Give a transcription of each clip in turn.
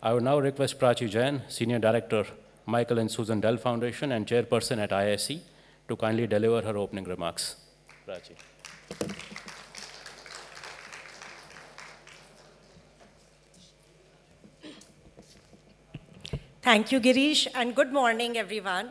I would now request Prachi Jain, Senior Director, Michael and Susan Dell Foundation and Chairperson at ISC to kindly deliver her opening remarks. Prachi. Thank you, Girish, and good morning, everyone.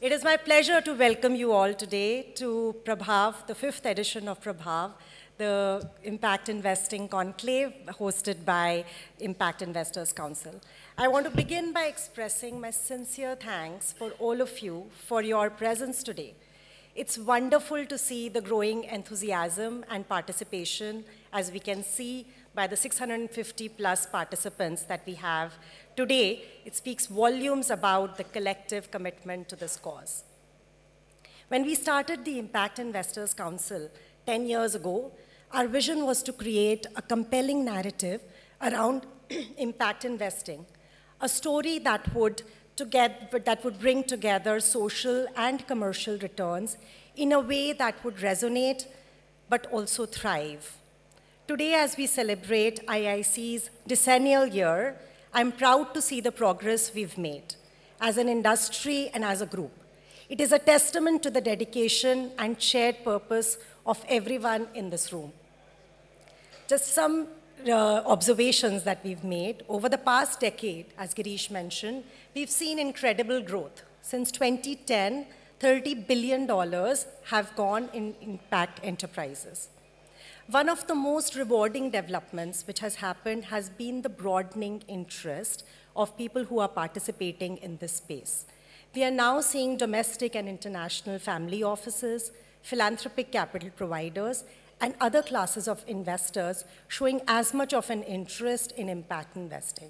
It is my pleasure to welcome you all today to Prabhav, the fifth edition of Prabhav, the Impact Investing Conclave hosted by Impact Investors Council. I want to begin by expressing my sincere thanks for all of you for your presence today. It's wonderful to see the growing enthusiasm and participation as we can see by the 650 plus participants that we have today. It speaks volumes about the collective commitment to this cause. When we started the Impact Investors Council 10 years ago, our vision was to create a compelling narrative around impact investing, a story that would, together, that would bring together social and commercial returns in a way that would resonate but also thrive. Today, as we celebrate IIC's decennial year, I'm proud to see the progress we've made as an industry and as a group. It is a testament to the dedication and shared purpose of everyone in this room. Just some uh, observations that we've made. Over the past decade, as Girish mentioned, we've seen incredible growth. Since 2010, $30 billion have gone in impact enterprises. One of the most rewarding developments which has happened has been the broadening interest of people who are participating in this space we are now seeing domestic and international family offices, philanthropic capital providers, and other classes of investors showing as much of an interest in impact investing.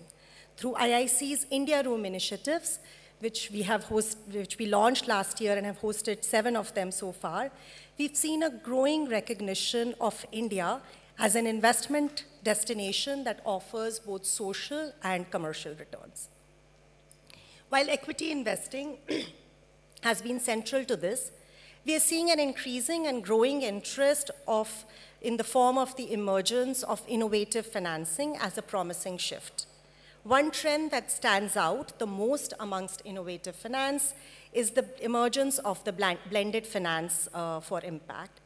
Through IIC's India Room initiatives, which we, have host, which we launched last year and have hosted seven of them so far, we've seen a growing recognition of India as an investment destination that offers both social and commercial returns. While equity investing has been central to this, we are seeing an increasing and growing interest of, in the form of the emergence of innovative financing as a promising shift. One trend that stands out the most amongst innovative finance is the emergence of the blended finance uh, for impact.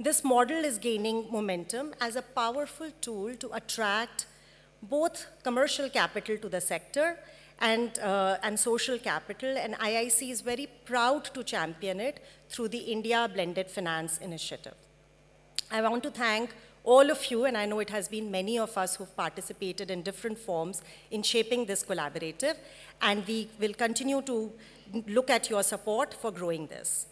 This model is gaining momentum as a powerful tool to attract both commercial capital to the sector and, uh, and social capital, and IIC is very proud to champion it through the India Blended Finance Initiative. I want to thank all of you, and I know it has been many of us who've participated in different forms in shaping this collaborative, and we will continue to look at your support for growing this.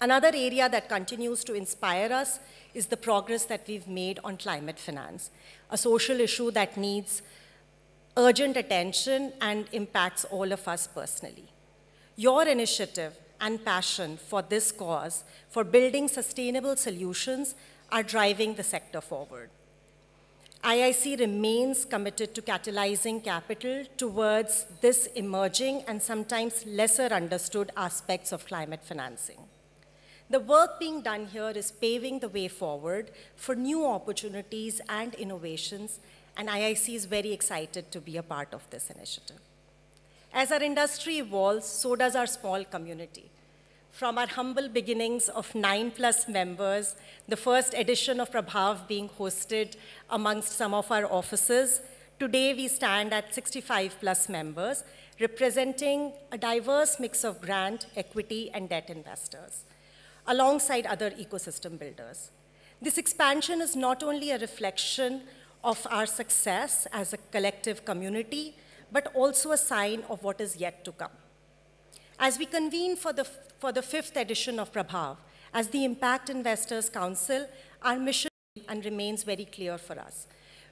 Another area that continues to inspire us is the progress that we've made on climate finance, a social issue that needs urgent attention and impacts all of us personally. Your initiative and passion for this cause, for building sustainable solutions, are driving the sector forward. IIC remains committed to catalyzing capital towards this emerging and sometimes lesser understood aspects of climate financing. The work being done here is paving the way forward for new opportunities and innovations and IIC is very excited to be a part of this initiative. As our industry evolves, so does our small community. From our humble beginnings of nine plus members, the first edition of Prabhav being hosted amongst some of our offices, today we stand at 65 plus members, representing a diverse mix of grant, equity, and debt investors, alongside other ecosystem builders. This expansion is not only a reflection of our success as a collective community, but also a sign of what is yet to come. As we convene for the, for the fifth edition of Prabhav, as the Impact Investors Council, our mission and remains very clear for us.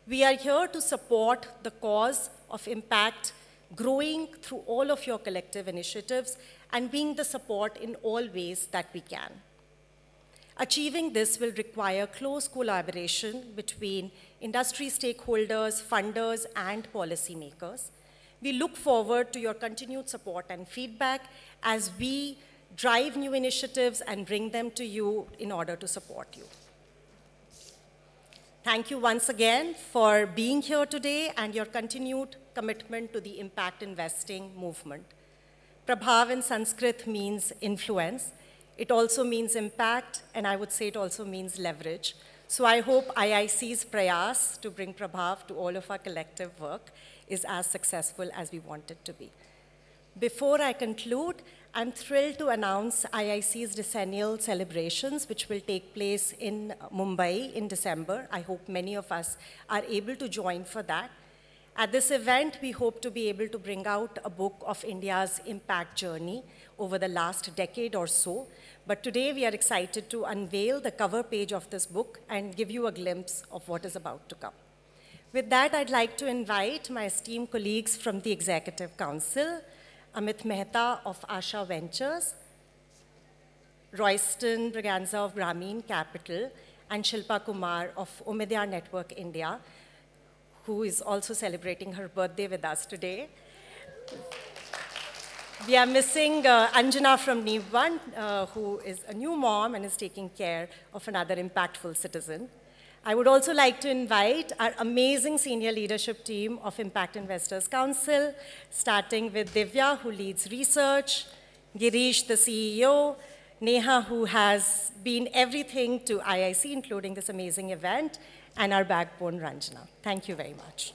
We are here to support the cause of impact growing through all of your collective initiatives and being the support in all ways that we can. Achieving this will require close collaboration between industry stakeholders, funders, and policymakers. We look forward to your continued support and feedback as we drive new initiatives and bring them to you in order to support you. Thank you once again for being here today and your continued commitment to the impact investing movement. Prabhav in Sanskrit means influence, it also means impact, and I would say it also means leverage. So I hope IIC's prayas to bring Prabhav to all of our collective work is as successful as we want it to be. Before I conclude, I'm thrilled to announce IIC's decennial celebrations, which will take place in Mumbai in December. I hope many of us are able to join for that. At this event, we hope to be able to bring out a book of India's impact journey over the last decade or so. But today, we are excited to unveil the cover page of this book and give you a glimpse of what is about to come. With that, I'd like to invite my esteemed colleagues from the Executive Council, Amit Mehta of Asha Ventures, Royston Braganza of Grameen Capital, and Shilpa Kumar of Umidya Network India who is also celebrating her birthday with us today. We are missing uh, Anjana from Nivan, uh, who is a new mom and is taking care of another impactful citizen. I would also like to invite our amazing senior leadership team of Impact Investors Council, starting with Divya, who leads research, Girish, the CEO, Neha, who has been everything to IIC, including this amazing event, and our backbone Ranjana. Thank you very much.